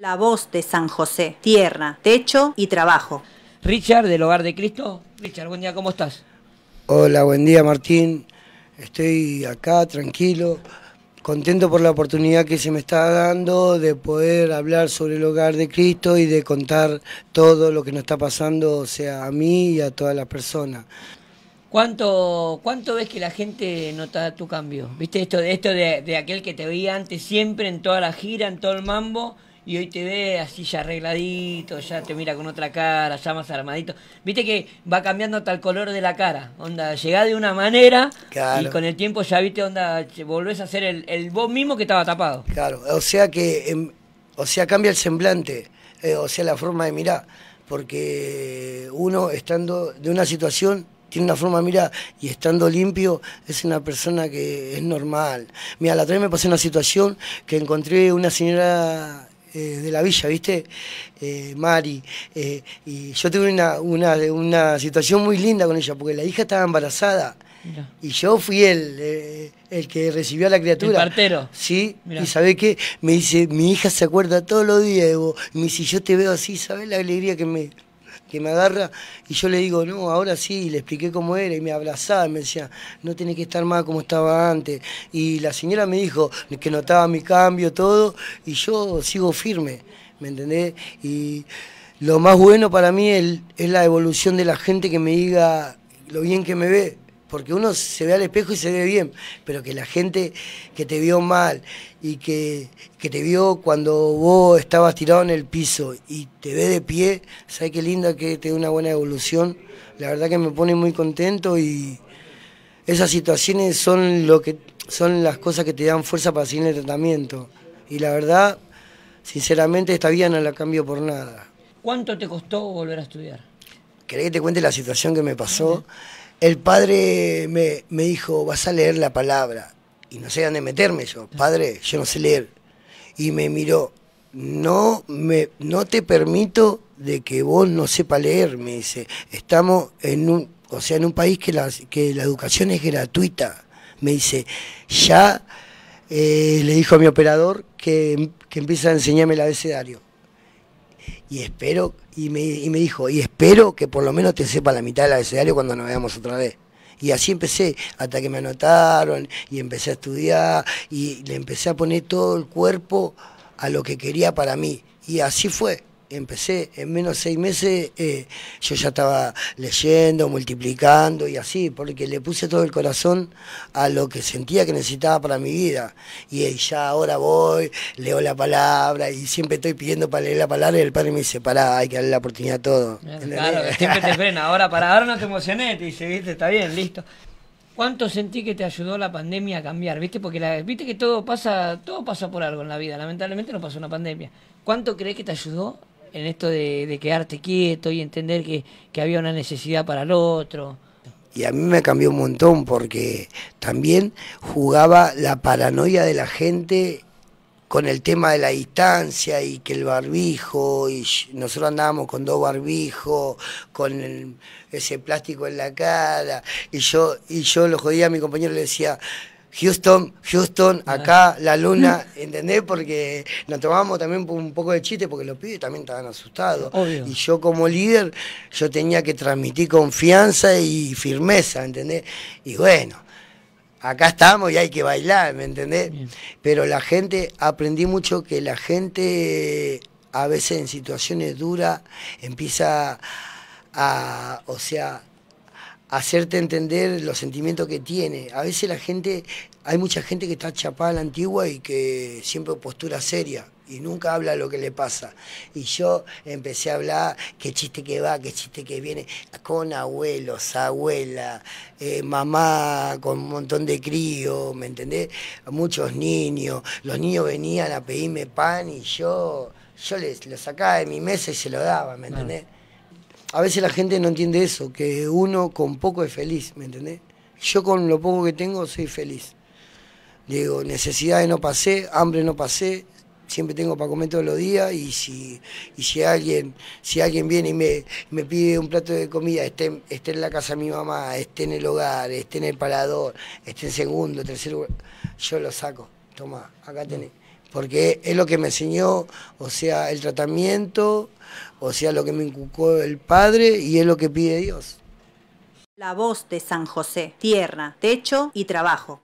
La voz de San José, tierra, techo y trabajo. Richard, del Hogar de Cristo. Richard, buen día, ¿cómo estás? Hola, buen día Martín. Estoy acá tranquilo, contento por la oportunidad que se me está dando de poder hablar sobre el hogar de Cristo y de contar todo lo que nos está pasando, o sea, a mí y a todas las personas. ¿Cuánto, ¿Cuánto ves que la gente nota tu cambio? ¿Viste esto, de, esto de, de aquel que te veía antes siempre en toda la gira, en todo el mambo? y hoy te ve así ya arregladito, ya te mira con otra cara, ya más armadito. Viste que va cambiando hasta el color de la cara, onda, llegás de una manera y con el tiempo ya viste, onda, volvés a ser el, el vos mismo que estaba tapado. Claro, o sea que, em, o sea, cambia el semblante, eh, o sea, la forma de mirar, porque uno estando de una situación tiene una forma, de mira, y estando limpio, es una persona que es normal. Mira, la otra vez me pasé una situación que encontré una señora eh, de la villa, ¿viste? Eh, Mari. Eh, y yo tuve una, una, una, situación muy linda con ella, porque la hija estaba embarazada. Y yo fui el, el que recibió a la criatura. El partero. Sí, y sabe qué? Me dice, mi hija se acuerda todos los días de vos. Y me dice, yo te veo así, ¿sabes la alegría que me, que me agarra y yo le digo, no, ahora sí, le expliqué cómo era y me abrazaba, y me decía, no tiene que estar más como estaba antes. Y la señora me dijo que notaba mi cambio, todo, y yo sigo firme, ¿me entendés? Y lo más bueno para mí es la evolución de la gente que me diga lo bien que me ve porque uno se ve al espejo y se ve bien, pero que la gente que te vio mal y que, te vio cuando vos estabas tirado en el piso y te ve de pie, ¿sabes qué linda que te dé una buena evolución? La verdad que me pone muy contento y esas situaciones son lo que son las cosas que te dan fuerza para seguir el tratamiento. Y la verdad, sinceramente, esta vida no la cambio por nada. ¿Cuánto te costó volver a estudiar? ¿Querés que te cuente la situación que me pasó? el padre me, dijo, vas a leer la palabra. Y no sé dónde meterme yo, padre, yo no sé leer. Y me miró, no, me, no te permito de que vos no sepa leer, me dice. Estamos en un, o sea, en un país que la, que la educación es gratuita. Me dice, ya eh, le dijo a mi operador que, que empieza a enseñarme el abecedario y espero, y me, y me dijo, y espero que por lo menos te sepa la mitad del abecedario cuando nos veamos otra vez. Y así empecé, hasta que me anotaron y empecé a estudiar y le empecé a poner todo el cuerpo a lo que quería para mí. Y así fue empecé en menos de seis meses, eh, yo ya estaba leyendo, multiplicando y así, porque le puse todo el corazón a lo que sentía que necesitaba para mi vida. Y eh, ya ahora voy, leo la palabra y siempre estoy pidiendo para leer la palabra y el padre me dice, pará, hay que darle la oportunidad a todo. Claro, siempre te frena, ahora para ahora no te emocioné, te dice, viste, está bien, listo. ¿Cuánto sentí que te ayudó la pandemia a cambiar? ¿Viste? Porque viste que todo pasa, todo pasa por algo en la vida. Lamentablemente no pasó una pandemia. ¿Cuánto crees que te ayudó en esto de, quedarte quieto y entender que, había una necesidad para el otro. Y a mí me cambió un montón porque también jugaba la paranoia de la gente con el tema de la distancia y que el barbijo, y nosotros andábamos con dos barbijos, con ese plástico en la cara, y yo, y yo lo jodía a mi compañero le decía, Houston, Houston, ah. acá la luna, ¿entendés? Porque nos tomamos también un poco de chiste porque los pibes también estaban asustados. Y yo como líder, yo tenía que transmitir confianza y firmeza, ¿entendés? Y bueno, acá estamos y hay que bailar, ¿me entendés? Pero la gente, aprendí mucho que la gente a veces en situaciones duras empieza a, o sea, hacerte entender los sentimientos que tiene. A veces la gente, hay mucha gente que está chapada a la antigua y que siempre postura seria y nunca habla lo que le pasa. Y yo empecé a hablar qué chiste que va, qué chiste que viene, con abuelos, abuela, eh, mamá, con un montón de críos, ¿me entendés? Muchos niños, los niños venían a pedirme pan y yo, yo les sacaba de mi mesa y se lo daba, ¿me entendés? a veces la gente no entiende eso, que uno con poco es feliz, ¿me entendés? Yo con lo poco que tengo soy feliz. Digo, necesidades no pasé, hambre no pasé, siempre tengo para comer todos los días y si, si alguien, si alguien viene y me, me pide un plato de comida, esté, esté, en la casa de mi mamá, esté en el hogar, esté en el parador, esté en segundo, tercero, yo lo saco, toma, acá tenés. Porque es lo que me enseñó, o sea, el tratamiento, o sea, lo que me inculcó el Padre y es lo que pide Dios. La voz de San José, tierra, techo y trabajo.